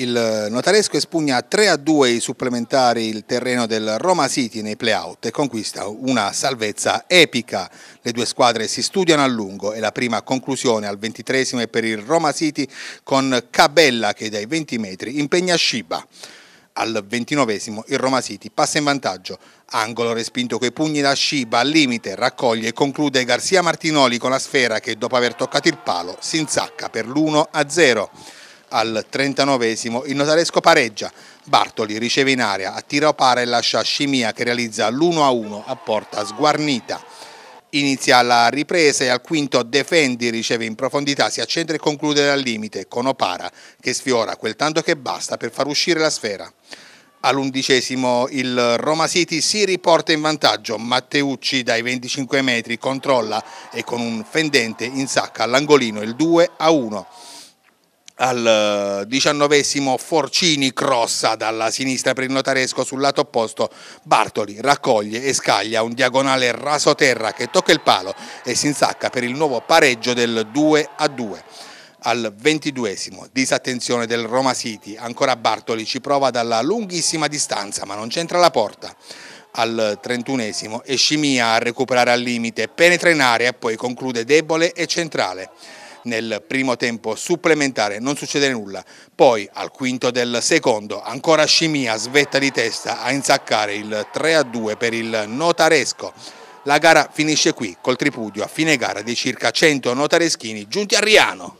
Il notaresco espugna 3 a 2 i supplementari il terreno del Roma City nei playout e conquista una salvezza epica. Le due squadre si studiano a lungo e la prima conclusione al ventitresimo è per il Roma City con Cabella che dai 20 metri impegna Shiba. Al ventinovesimo il Roma City passa in vantaggio. Angolo respinto coi pugni da Shiba al limite, raccoglie e conclude Garzia Martinoli con la sfera che dopo aver toccato il palo si insacca per l'1 a 0. Al 39 il notaresco pareggia, Bartoli riceve in area, attira Opara e lascia Scimia che realizza l'1-1 a porta sguarnita. Inizia la ripresa e al quinto Defendi riceve in profondità, si accende e conclude dal limite con Opara che sfiora quel tanto che basta per far uscire la sfera. All'undicesimo il Roma City si riporta in vantaggio, Matteucci dai 25 metri controlla e con un fendente insacca all'angolino il 2 a 1 al eh, diciannovesimo Forcini crossa dalla sinistra per il notaresco sul lato opposto Bartoli raccoglie e scaglia un diagonale raso terra che tocca il palo e si insacca per il nuovo pareggio del 2 a 2 al ventiduesimo, disattenzione del Roma City, ancora Bartoli ci prova dalla lunghissima distanza ma non c'entra la porta al trentunesimo esimo Scimia a recuperare al limite, penetra in area e poi conclude debole e centrale nel primo tempo supplementare, non succede nulla. Poi al quinto del secondo ancora Scimia svetta di testa a insaccare il 3-2 per il notaresco. La gara finisce qui col tripudio a fine gara di circa 100 notareschini giunti a Riano.